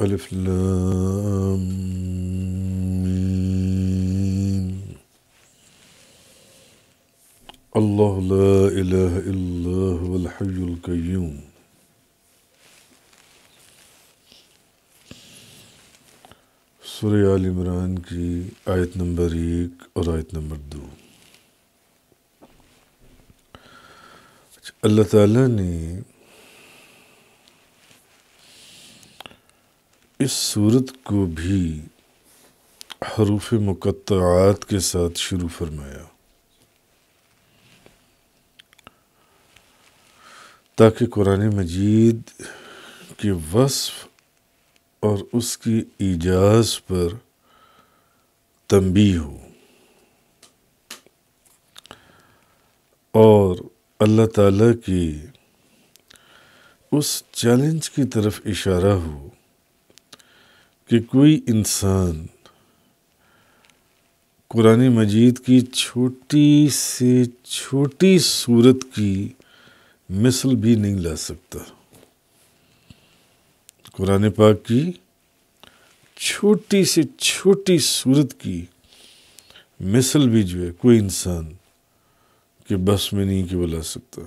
ألف لام ميم الله لا إله إلا هو الحي القيوم सूर्य आल इमरान की आयत नंबर एक और आयत नंबर दो अल्लाह ताला ने इस सूरत को भी हरूफ मुकत्त के साथ शुरू फरमाया ताकि कुरान मजीद के वस्फ और उसकी इजाज़ पर तंबी हो और अल्लाह ताला की उस चैलेंज की तरफ इशारा हो कि कोई इंसान कुरान मजीद की छोटी से छोटी सूरत की मिसल भी नहीं ला सकता कुरान पाक की छोटी से छोटी सूरत की मिसल भी जो है कोई इंसान के बस में नहीं कि वो ला सकता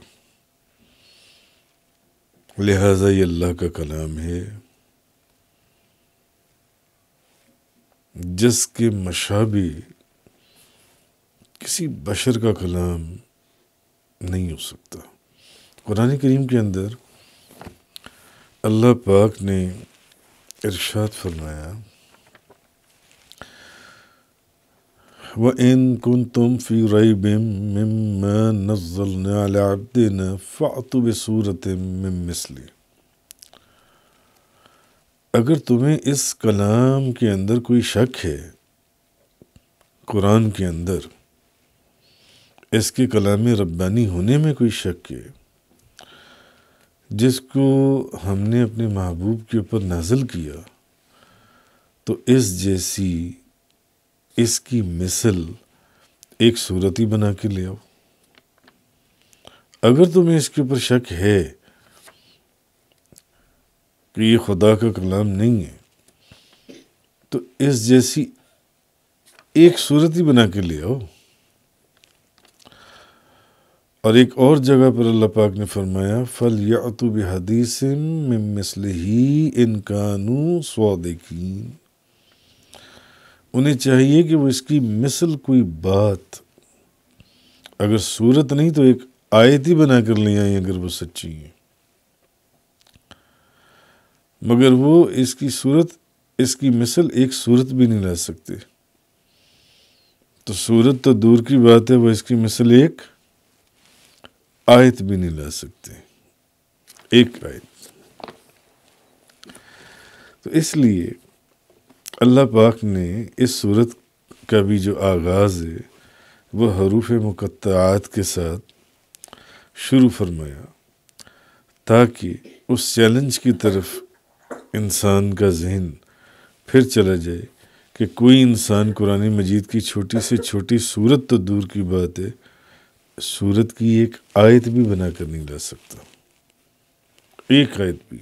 लिहाजा ये अल्लाह का कलाम है जिस के मशाबे किसी बशर का कलाम नहीं हो सकता कुरान करीम के अंदर अल्लाह पाक ने इर्शाद फरमाया व इन कन तुम फ़ी रईब मम नज़ल फ़ातुब सूरत मम मिसली अगर तुम्हें इस कलाम के अंदर कोई शक है कुरान के अंदर इसके कलाम रब्बानी होने में कोई शक है जिसको हमने अपने महबूब के ऊपर नाजिल किया तो इस जैसी इसकी मिसल एक सूरत ही बना के ले आओ अगर तुम्हें इसके ऊपर शक है कि ये खुदा का कलाम नहीं है तो इस जैसी एक सूरत ही बना के ले आओ और एक और जगह पर अल्लाह पाक ने फरमाया फल यातुब हदीस में मिसल ही इन कानू स्वादिकीन उन्हें चाहिए कि वो इसकी मिसल कोई बात अगर सूरत नहीं तो एक आयत ही बना कर ले आई अगर वो सच्ची है मगर वो इसकी सूरत इसकी मिसल एक सूरत भी नहीं ला सकते तो सूरत तो दूर की बात है वह इसकी मिसल एक आयत भी नहीं ला सकते एक आयत तो इसलिए अल्लाह पाक ने इस सूरत का भी जो आगाज़ है वह हरूफ मुकत्त के साथ शुरू फरमाया ताकि उस चैलेंज की तरफ इंसान का जहन फिर चला जाए कि कोई इंसान कुरान मजीद की छोटी से छोटी सूरत तो दूर की बात है सूरत की एक आयत भी बना कर नहीं ला सकता एक आयत भी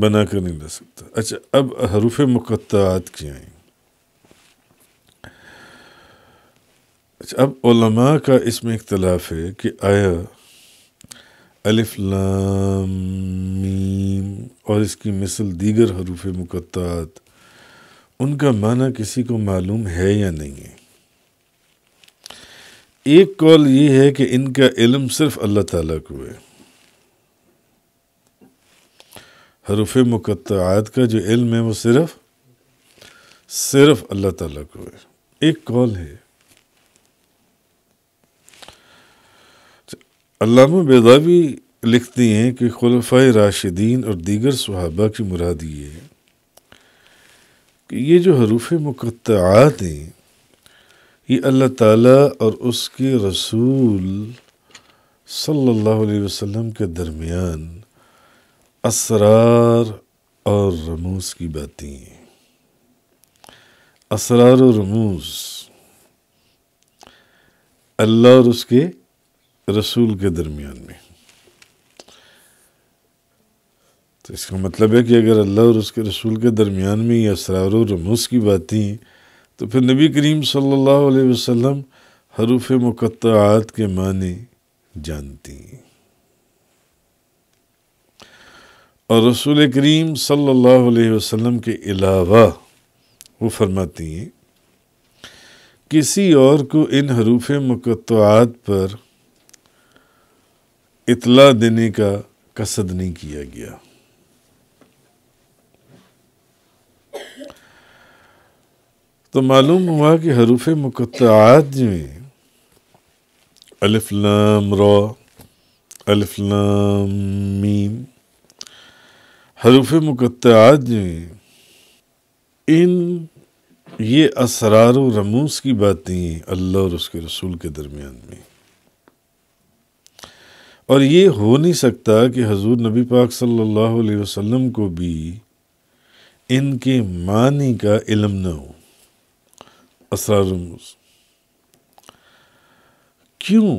बना कर नहीं ला सकता अच्छा अब हरूफ मुकत्त के आए अच्छा अब का इसमें इख्तलाफ है कि आया अलिफ लाम और इसकी मिसल दीगर हरूफ मुकत्त उनका माना किसी को मालूम है या नहीं है एक कौल ये है कि इनका इल्म सिर्फ अल्लाह ताला को है हरूफ मुकत्त का जो इल्म है वो सिर्फ सिर्फ अल्लाह ताला को है एक कौल है अलामा बेदावी लिखती हैं कि खलफा राशिदीन और दीगर सुहाबा की मुराद ये है कि ये जो हरूफ मुक़ात हैं ये अल्लाह ताला और उसके रसूल सल्लल्लाहु अलैहि वसल्लम के दरमियान असरार और रमूस की बातें हैं असरार और रमूस अल्लाह और उसके रसूल के दरमियान में तो इसका मतलब है कि अगर अल्लाह और उसके रसूल के दरमियान में ये असरार रमूस की बातें तो फिर नबी करीम सल्लल्लाहु अलैहि वसल्लम हरूफ मुक़त्त के माने जानती और रसूल करीम सल्लल्लाहु अलैहि वसल्लम के अलावा वो फरमाती हैं किसी और को इन हरूफ मुक़त्त पर इतला देने का कसद नहीं किया गया तो मालूम हुआ कि हरूफ मुकत्त में अलिफ्लाम रॉ अलिफ्लाम मीम हरूफ मुकत में इन ये असरार रमूस की बातें अल्लाह और उसके रसूल के दरमियान में और ये हो नहीं सकता कि हजूर नबी पाक सल्लल्लाहु अलैहि वसल्लम को भी इनके मानी का इलम न हो असरार क्यों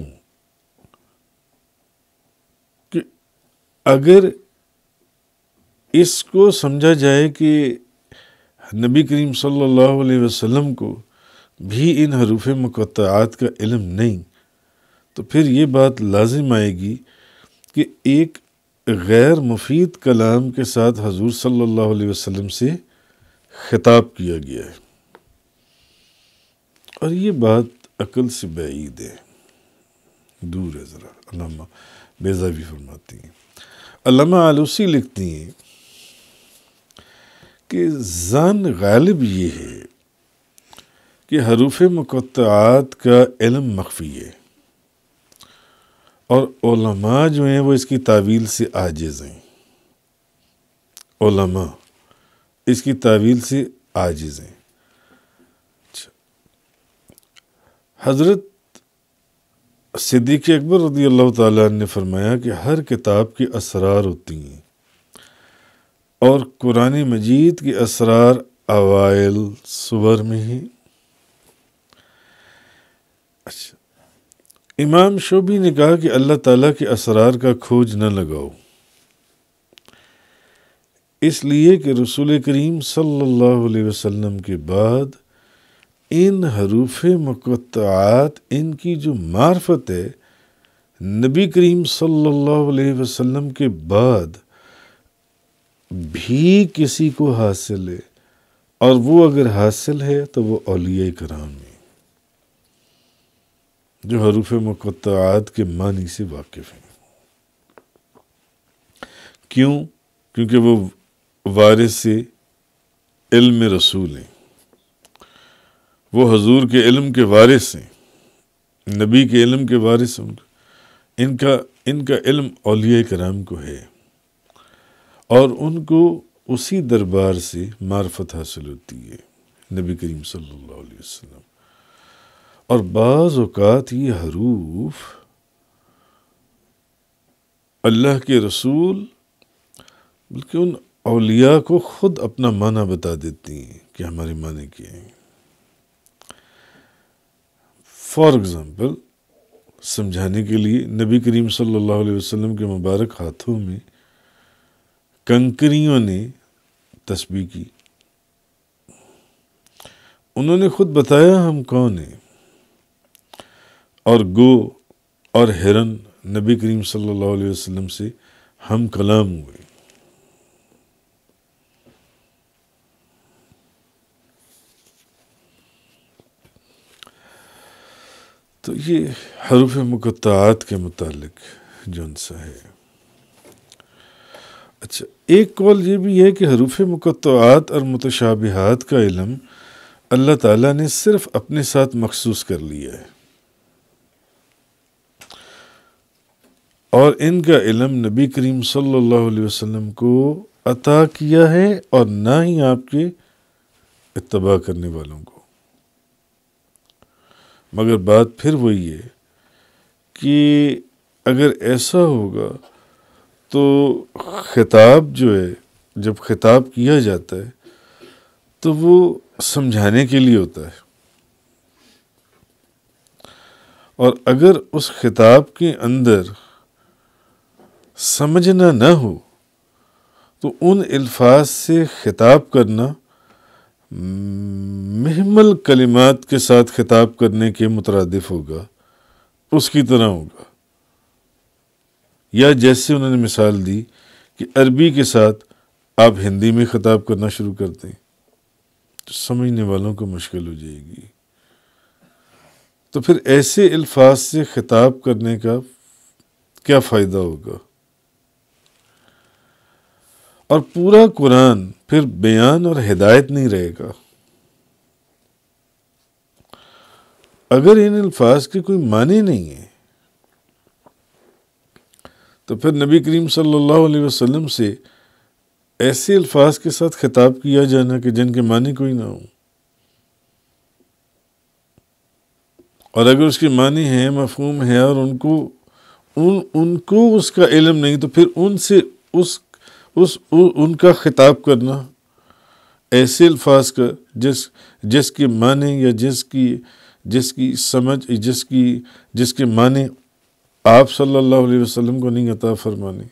कि अगर इसको समझा जाए कि नबी करीम सल्लल्लाहु अलैहि वसल्लम को भी इन हरूफ मकत्त का इलम नहीं तो फिर ये बात लाजिम आएगी कि एक गैर मुफीद कलाम के साथ हजूर सल्लल्लाहु अलैहि वसल्लम से ख़िताब किया गया है और ये बात अकल से बैद है दूर है ज़रा बेजा भी फरमाती हैं अलामा आलूसी लिखती हैं कि जान गालिब ये है कि हरूफ मकत्त का इलम मखफी है और जो हैं वो इसकी तावील से आजिज़ हैं इसकी तावील से आजिज़ हैं अच्छा। हज़रत सिद्दीक अकबर रदी अल्लाह ताला ने फरमाया कि हर किताब के असरार होती हैं और कुरान मजीद के असरार अवाइल सुबर में ही अच्छा इमाम शोबी ने कहा कि अल्लाह ताला के असरार का खोज न लगाओ इसलिए कि रसूल करीम सल्लल्लाहु अलैहि वसल्लम के बाद इन हरूफ मक़ात इनकी जो मार्फत है नबी करीम सल्लल्लाहु अलैहि वसल्लम के बाद भी किसी को हासिल है और वो अगर हासिल है तो वो अलिया कराम है जो हरूफ मुकत के मानी से वाकिफ़ हैं क्यों क्योंकि वो वारिस इल्म रसूल हैं वो हजूर के इल्म के वारिस हैं नबी के इल्म के वारिस उनका इनका इनका इल्म अलिया कराम को है और उनको उसी दरबार से मार्फत हासिल होती है नबी करीम सल्लल्लाहु अलैहि वसल्लम और बाज़ अवत ये हरूफ अल्लाह के रसूल बल्कि उन अलिया को ख़ुद अपना माना बता देती हैं कि हमारे माने के हैं फॉर एग्ज़ाम्पल समझाने के लिए नबी करीम सल्लल्लाहु अलैहि वसल्लम के मुबारक हाथों में कंकरियों ने तस्बी की उन्होंने खुद बताया हम कौन हैं और गो और हिरन नबी करीम सल्लल्लाहु अलैहि वसल्लम से हम कलाम हुए तो ये हरूफ मुकत्त के मुतालिक जौन सा है अच्छा एक कॉल ये भी है कि हरूफ मुकत्त और मुतशाबिहात का इलम अल्लाह ताला ने सिर्फ अपने साथ मखसूस कर लिया है और इनका इलम नबी करीम सल्लल्लाहु अलैहि वसल्लम को अता किया है और ना ही आपके इतबा करने वालों को मगर बात फिर वही है कि अगर ऐसा होगा तो खिताब जो है जब खिताब किया जाता है तो वो समझाने के लिए होता है और अगर उस खिताब के अंदर समझना ना हो तो उन अल्फाज से ख़िताब करना महमल कलिमात के साथ ख़िताब करने के मुतरदफ होगा उसकी तरह होगा या जैसे उन्होंने मिसाल दी कि अरबी के साथ आप हिंदी में ख़िताब करना शुरू कर दें तो समझने वालों को मुश्किल हो जाएगी तो फिर ऐसे अल्फाज से ख़िताब करने का क्या फ़ायदा होगा और पूरा कुरान फिर बयान और हिदायत नहीं रहेगा अगर इन अल्फाज के कोई माने नहीं है तो फिर नबी करीम सल्लल्लाहु अलैहि वसल्लम से ऐसे अल्फाज के साथ खिताब किया जाना कि जिनके माने कोई ना हो और अगर उसके माने हैं मफहूम है और उनको उन उनको उसका इलम नहीं तो फिर उनसे उस उस उ, उनका खिताब करना ऐसे अल्फाज का जिस जिसके माने या जिसकी जिसकी समझ जिसकी जिसके माने आप सल्लल्लाहु अलैहि वसल्लम को नहीं अता फरमाने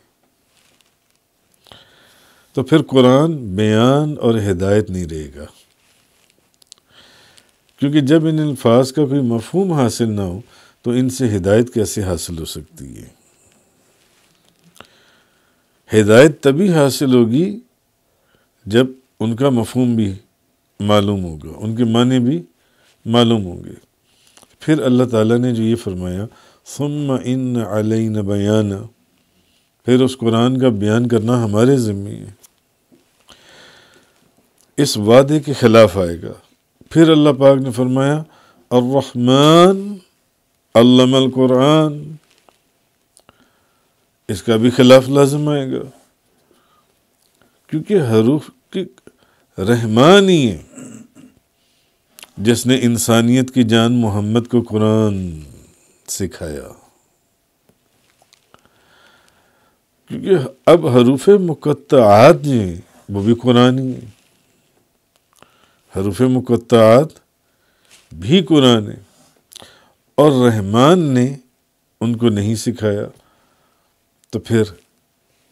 तो फिर कुरान बयान और हिदायत नहीं रहेगा क्योंकि जब इन अल्फाज का कोई मफहम हासिल ना हो तो इनसे हिदायत कैसे हासिल हो सकती है हिदायत तभी हासिल होगी जब उनका मफहम भी मालूम होगा उनके माने भी मालूम होंगे फिर अल्लाह ताला ने जो ये फरमाया सुम इन न बयान फिर उस कुरान का बयान करना हमारे ज़िम्मे है इस वादे के ख़िलाफ़ आएगा फिर अल्लाह पाक ने फरमाया अर्रहमान अल्लाम कुरान इसका भी खिलाफ लाजम आएगा क्योंकि हरूफ रहमान ही है जिसने इंसानियत की जान मोहम्मद को कुरान सिखाया क्योंकि अब हरूफ मुकत्त हैं वो भी कुरानी है हरूफ मुकत्त भी कुरान है और रहमान ने उनको नहीं सिखाया तो फिर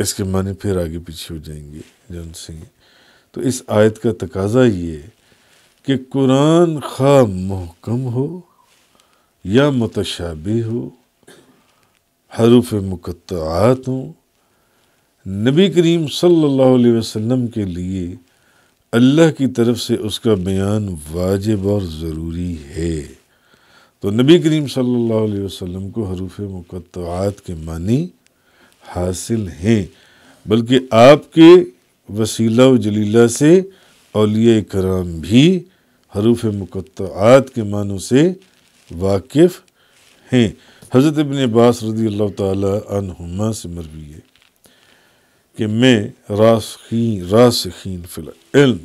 इसके माने फिर आगे पीछे हो जाएंगे जन सिंह तो इस आयत का तकाजा ये कि कुरान खा महकम हो या मतशाबी हो हरूफ मुकत्त हो नबी करीम सल्लल्लाहु अलैहि वसल्लम के लिए अल्लाह की तरफ से उसका बयान वाजिब और ज़रूरी है तो नबी करीम सल्लल्लाहु अलैहि वसल्लम को हरूफ मुकत के मानी हासिल हैं बल्कि आपके वसीला व जलीला से अलिया कराम भी हरूफ मुक़ात के मानों से वाकिफ़ हैं हज़रत इबन अब्बास रदी अल्लाह तुमा से मरवी है कि मैं रासखीन रासखीन फिल इल्म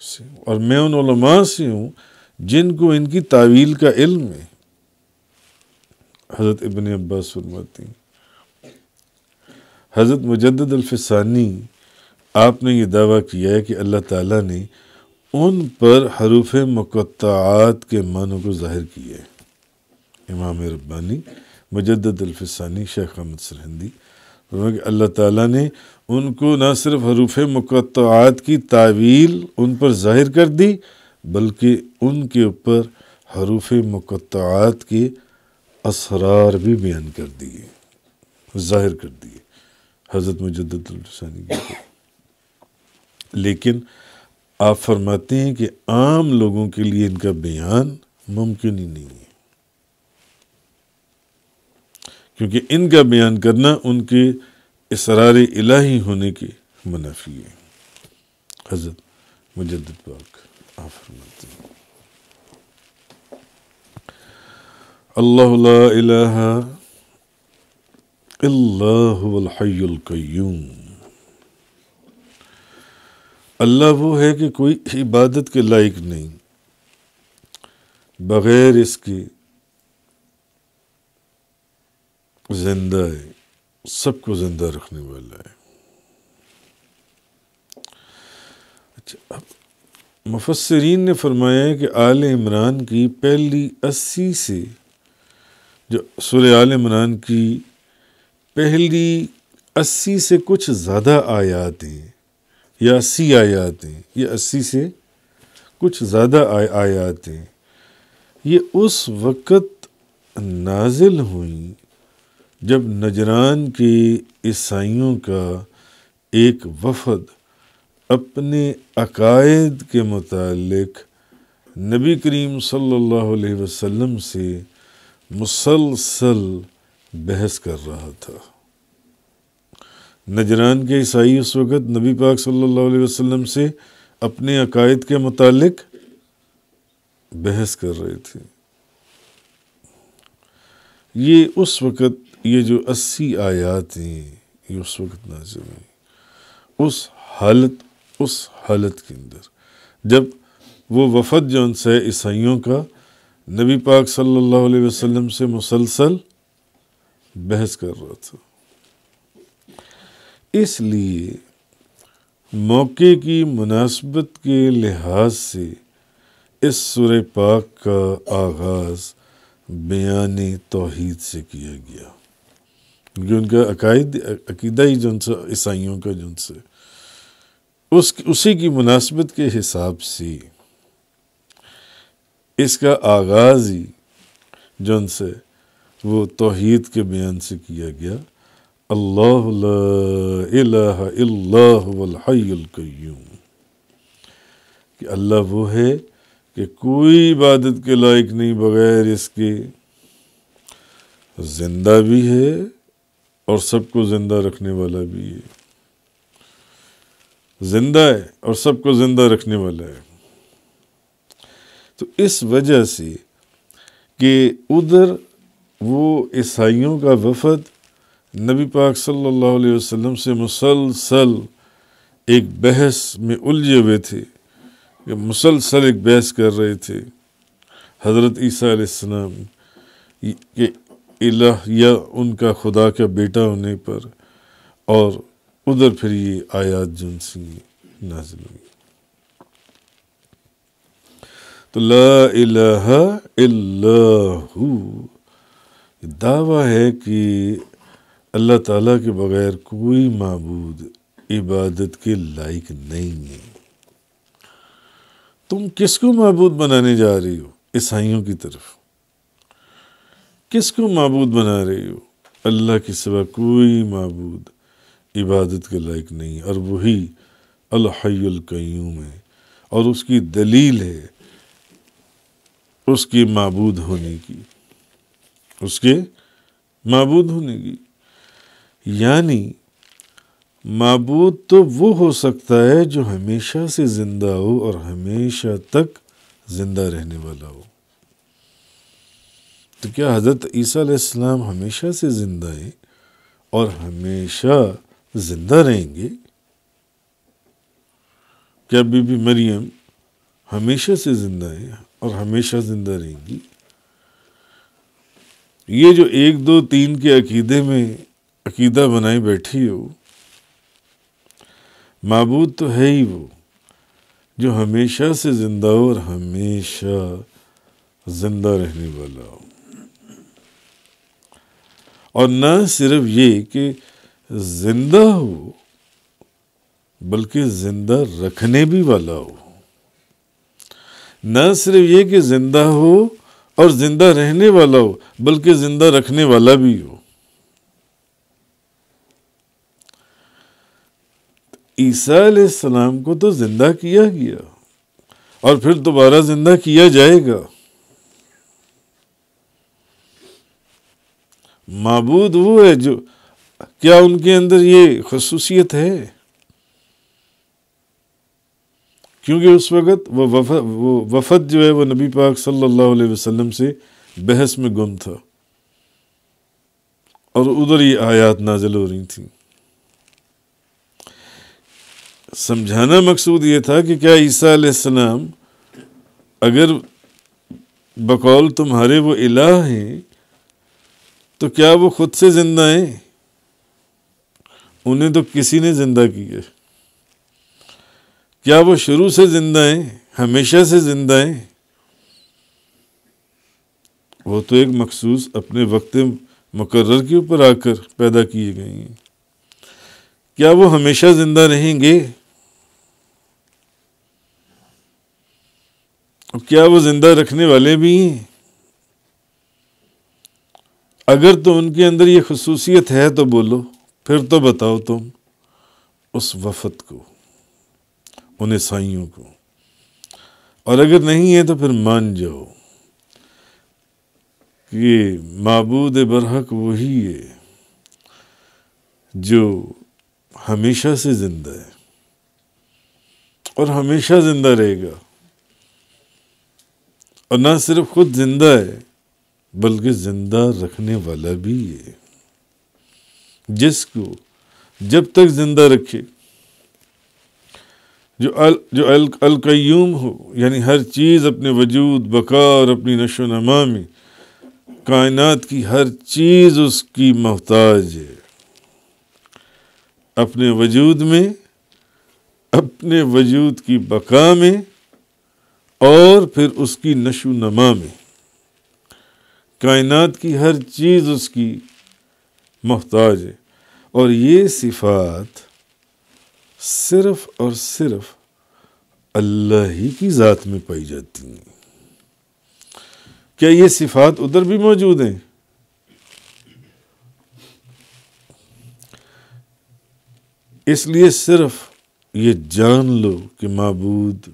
से और मैं उन से हूँ जिनको इनकी तावील का इल्म है हज़रत इबन अब्बास फरमाती हैं हज़रत मुजद आपने ये दावा किया है कि अल्लाह ताला ने उन पर हरूफ मक़ात के मानों को ज़ाहिर किए इमाम रब्बानी मुजदानी शेख अहमद सरहंदी कि अल्लाह ताला ने उनको ना सिर्फ हरूफ मक़ात की तावील उन पर ज़ाहिर कर दी बल्कि उनके ऊपर हरूफ मक़ात के असरार भी बयान कर दिए ज़ाहिर कर दिए हज़रत मुजदानी की लेकिन आप फरमाते हैं कि आम लोगों के लिए इनका बयान मुमकिन ही नहीं है क्योंकि इनका बयान करना उनके इसरार इलाही होने के मुनाफी है हजरत मुजद पाक आप फरमाते हैं अल्लाह अल्लाहयुल्कयूम अल्लाह वो है कि कोई इबादत के लायक नहीं बग़ैर इसके जिंदा है सबको जिंदा रखने वाला है अच्छा अब मुफसरीन ने फरमाया है कि आल इमरान की पहली अस्सी से जो सुर आल इमरान की पहली अस्सी से कुछ ज़्यादा आयातें या अस्सी आयातें या अस्सी से कुछ ज़्यादा आयातें ये उस वक़्त नाजिल हुई जब नजरान के ईसाइयों का एक वफद अपने अकायद के मुतालिक नबी करीम सल्लल्लाहु अलैहि वसल्लम से मुसलसल बहस कर रहा था नजरान के ईसाई उस वक़्त नबी पाक सल्लल्लाहु अलैहि वसल्लम से अपने अकायद के मुतालिक बहस कर रहे थे ये उस वक़्त ये जो अस्सी आयात हैं ये उस वक़्त नाजिल हैं उस हालत उस हालत के अंदर जब वो वफद जो उनसे ईसाइयों का नबी पाक सल्लल्लाहु अलैहि वसल्लम से मुसलसल बहस कर रहा था इसलिए मौके की मुनासबत के लिहाज से इस सुर पाक का आगाज़ बयान तोहद से किया गया क्योंकि उनका अकायद अकीदा ही जो ईसाइयों का जो से उस उसी की मुनासबत के हिसाब से इसका आगाज़ ही जो से वो तोहद के बयान से किया गया अल्लाहल्लाहल्कयूम कि अल्लाह वो है कि कोई इबादत के लायक नहीं बगैर इसके जिंदा भी है और सबको जिंदा रखने वाला भी है जिंदा है और सबको जिंदा रखने वाला है तो इस वजह से कि उधर वो ईसाइयों का वफद नबी पाक सल्लल्लाहु अलैहि वसल्लम से मुसलसल एक बहस में उलझे हुए थे मुसलसल एक बहस कर रहे थे हज़रत ईसा के इलाह या उनका खुदा का बेटा होने पर और उधर फिर ये आयात जिनसी नाजिल हुई तो ला इलाहा दावा है कि अल्लाह ताला के बगैर कोई मबूद इबादत के लायक नहीं है तुम किसको मबूद बनाने जा रही हो ईसाइयों की तरफ किसको मबूद बना रही हो अल्लाह के सिवा कोई मबूद इबादत के लायक नहीं और वही अलहैक्यूम है और उसकी दलील है उसके मबूद होने की उसके मबूद होने की यानी मबूद तो वो हो सकता है जो हमेशा से ज़िंदा हो और हमेशा तक ज़िंदा रहने वाला हो तो क्या हज़रत ईसीम हमेशा से ज़िंदा हैं और हमेशा ज़िंदा रहेंगे क्या बीबी मरियम हमेशा से ज़िंदा हैं और हमेशा ज़िंदा रहेंगी ये जो एक दो तीन के अकीदे में अकीदा बनाई बैठी हो मबूद तो है ही वो जो हमेशा से ज़िंदा हो और हमेशा ज़िंदा रहने वाला हो और न सिर्फ ये कि ज़िंदा हो बल्कि ज़िंदा रखने भी वाला हो ना सिर्फ ये कि ज़िंदा हो और जिंदा रहने वाला हो बल्कि जिंदा रखने वाला भी हो ईसा सलाम को तो जिंदा किया गया और फिर दोबारा जिंदा किया जाएगा मबूद वो है जो क्या उनके अंदर ये खसूसियत है क्योंकि उस वक़्त वो वफ वो वफद जो है वो नबी पाक सल्लल्लाहु अलैहि वसल्लम से बहस में गुम था और उधर ही आयात नाजिल हो रही थी समझाना मकसूद ये था कि क्या ईसा सलाम अगर बकौल तुम्हारे वो इलाह हैं तो क्या वो खुद से ज़िंदा हैं उन्हें तो किसी ने ज़िंदा किया क्या वो शुरू से जिंदा हैं हमेशा से जिंदा हैं वो तो एक मखसूस अपने वक्त मुकर्र के ऊपर आकर पैदा किए गए हैं क्या वो हमेशा जिंदा रहेंगे क्या वो जिंदा रखने वाले भी हैं अगर तो उनके अंदर ये खसूसियत है तो बोलो फिर तो बताओ तुम उस वफत को उन ईसाइयों को और अगर नहीं है तो फिर मान जाओ कि मबूद बरहक वही है जो हमेशा से ज़िंदा है और हमेशा ज़िंदा रहेगा और ना सिर्फ खुद ज़िंदा है बल्कि ज़िंदा रखने वाला भी है जिसको जब तक ज़िंदा रखे जो अल जो अल अलकयूम हो यानी हर चीज़ अपने वजूद बका और अपनी नशो नमा में कायनत की हर चीज़ उसकी मोहताज है अपने वजूद में अपने वजूद की बका में और फिर उसकी नशो नमा में कायनत की हर चीज़ उसकी मोहताज है और ये सिफात सिर्फ और सिर्फ अल्लाह ही की ज़ात में पाई जाती हैं क्या ये सिफात उधर भी मौजूद हैं इसलिए सिर्फ ये जान लो कि मबूद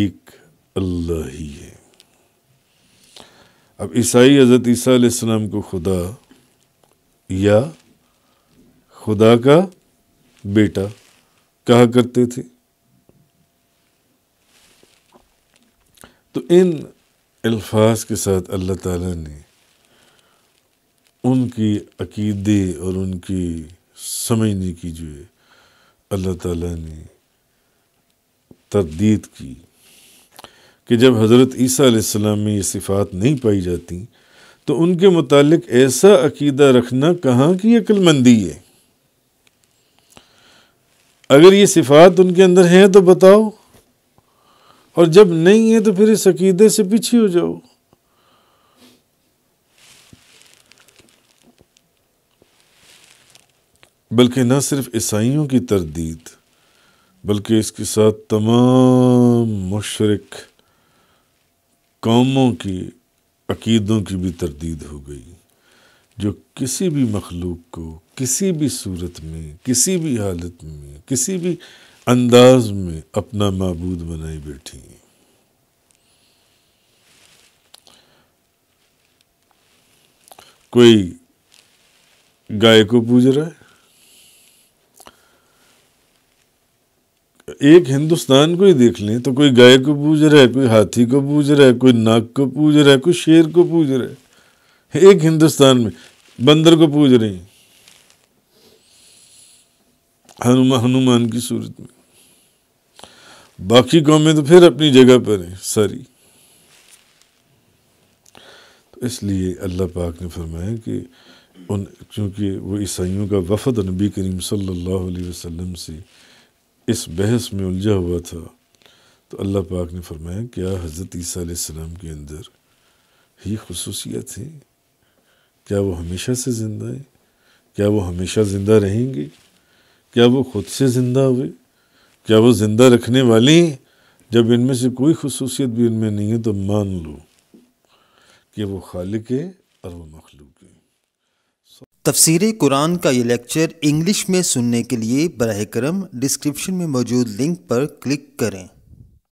एक अल्लाह ही है अब ईसाई हज़रत ईसा को खुदा या खुदा का बेटा कहा करते थे तो इन अल्फाज के साथ अल्लाह ताला ने उनकी अकीदे और उनकी समझने की जो है अल्लाह ताला ने तरदीद की कि जब हज़रत ईसा में ये सिफ़ात नहीं पाई जाती तो उनके मुतालिक ऐसा अकीदा रखना कहाँ की अक्लमंदी है अगर ये सिफात उनके अंदर हैं तो बताओ और जब नहीं है तो फिर इस अकीदे से पीछे हो जाओ बल्कि न सिर्फ ईसाइयों की तरदीद बल्कि इसके साथ तमाम मशरक कौमों की अकीदों की भी तरदीद हो गई जो किसी भी मखलूक को किसी भी सूरत में किसी भी हालत में किसी भी अंदाज में अपना मबूद बनाई बैठी हैं कोई गाय को पूज रहा है एक हिंदुस्तान को ही देख लें तो कोई गाय को पूज रहा है कोई हाथी को पूज रहा है कोई नाक को पूज रहा है कोई शेर को पूज रहा है एक हिंदुस्तान में बंदर को पूज रहे हैं हनुमान हनुमान की सूरत में बाकी कौमें तो फिर अपनी जगह पर हैं सारी तो इसलिए अल्लाह पाक ने फरमाया कि उन क्योंकि वो ईसाइयों का वफद नबी करीम सल्लल्लाहु अलैहि वसल्लम से इस बहस में उलझा हुआ था तो अल्लाह पाक ने फरमाया क्या हज़रत ईसा के अंदर ही खसूसियत है क्या वो हमेशा से ज़िंदा है क्या वो हमेशा ज़िंदा रहेंगे क्या वो खुद से ज़िंदा हुए क्या वो ज़िंदा रखने वाले हैं जब इनमें से कोई खसूसियत भी इनमें नहीं है तो मान लो कि वो खालिक है और वो मखलूक है तफसीर कुरान का ये लेक्चर इंग्लिश में सुनने के लिए बरह करम डिस्क्रिप्शन में मौजूद लिंक पर क्लिक करें